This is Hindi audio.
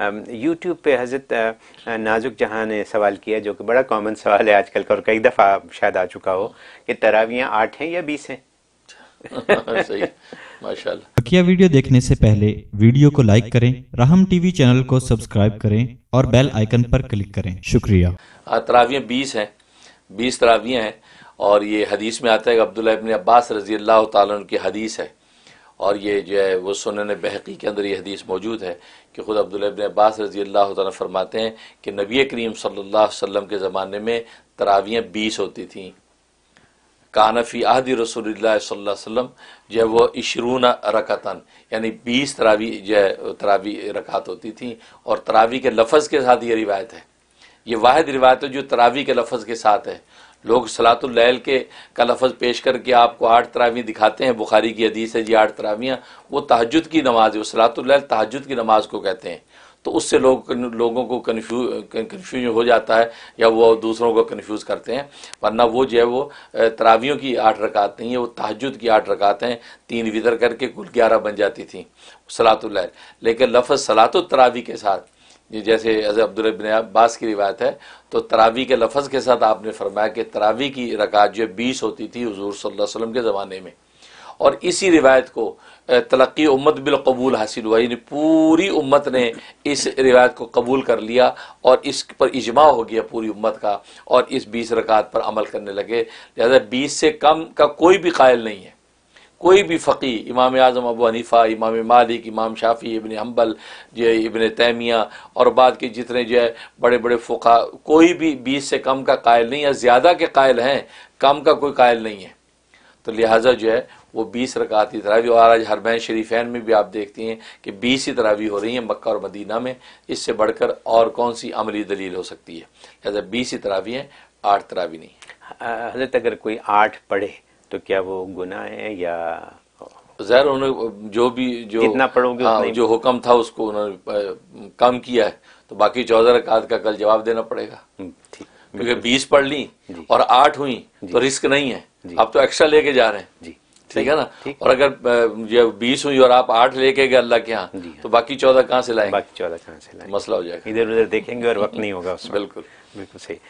यूट्यूब पे हज़रत नाजुक जहाँ ने सवाल किया जो कि बड़ा कॉमन सवाल है आजकल का और कई दफ़ा शायद आ चुका हो कि तरावियाँ आठ हैं या बीस हैं माशाल्लाह वीडियो देखने से पहले वीडियो को लाइक करें राम टीवी चैनल को सब्सक्राइब करें और बेल आइकन पर क्लिक करें शुक्रिया हाँ, तरावियाँ बीस हैं बीस तरावियाँ हैं और ये हदीस में आता है अब्दुल्ला इबन अब्बास रजी अल्लाह की हदीस है और ये जो है वो सुनन बहकी के अंदर ये हदीस मौजूद है कि खुद अब्दुल्लबिन अब्बास रजी अल्लाह तरमाते हैं कि नबी करीम सल्ला वसम के ज़माने में तरावियाँ बीस होती थी कानफ़ी आहदी रसूल सल्लम जो है वो इशरून रकतन यानी बीस तरावी जो है तरावी रकात होती थी और तरावी के लफज के साथ ये रिवायत है ये वाद रिवायत है जो तरावी के लफज के साथ है लोग सलातुल्लैल के का लफज पेश करके आपको आठ तरावी दिखाते हैं बुखारी की हदीस है जी आठ तरावियाँ वो तहजद की नमाज है वो सलातुल्लैल तहजद की नमाज को कहते हैं तो उससे लोग लोगों को कन्फ्यू हो जाता है या वो दूसरों को कन्फ्यूज़ करते हैं वरना वो जो है वो तरावियों की आठ रकात नहीं है वो तहजद की आठ रकात हैं तीन विदर करके कुल ग्यारह बन जाती थी सलातुल्लैल लेकिन लफज सलात तरावी के साथ ये जैसे अब्दुल अब्बास की रिवायत है तो तरावी के लफज के साथ आपने फरमाया कि तरावी की रकात जो बीस होती थी हजूर सल्ला वसम के ज़माने में और इसी रिवायत को तलक्की उम्मत बिलकबूल हासिल हुआ यानी पूरी उम्मत ने इस रिवायत को कबूल कर लिया और इस पर इजमा हो गया पूरी उम्मत का और इस बीस रकात पर अमल करने लगे लिहाजा बीस से कम का कोई भी कायल नहीं है कोई भी फ़कीर इमाम आज़म अबू हनीफ़ा इमाम मालिक इमाम शाफ़ी इबन हम्बल जो है इबन तैमिया और बाद के जितने जो है बड़े बड़े फ़ुका कोई भी बीस से कम का कायल नहीं या ज़्यादा के कायल हैं कम का कोई कायल नहीं है तो लिहाजा जो है वो बीस रकात तरावी और आज हरबैन शरीफैन में भी आप देखते हैं कि बीस ही तरावी हो रही हैं मक्का और मदीना में इससे बढ़कर और कौन सी अमली दलील हो सकती है लिहाजा बीस ही तरावी हैं आठ तरावी नहीं हजरत अगर कोई आठ पढ़े तो क्या वो गुना है या जहर उन्होंने जो भी जो कितना पढ़ोगे हाँ, जो हुक्म था उसको उन्होंने कम किया है तो बाकी चौदह रकात का कल जवाब देना पड़ेगा हम्म, क्योंकि बीस पढ़ ली और आठ हुई तो रिस्क नहीं है आप तो एक्स्ट्रा लेके जा रहे हैं ठीक है ना और अगर जो बीस हुई और आप आठ लेके गए अल्लाह के यहाँ हाँ। तो बाकी चौदह कहाँ से लाएंगे बाकी चौदह कहाँ से लाएंगे मसला हो जाएगा इधर उधर देखेंगे और वक्त नहीं होगा बिल्कुल बिल्कुल सही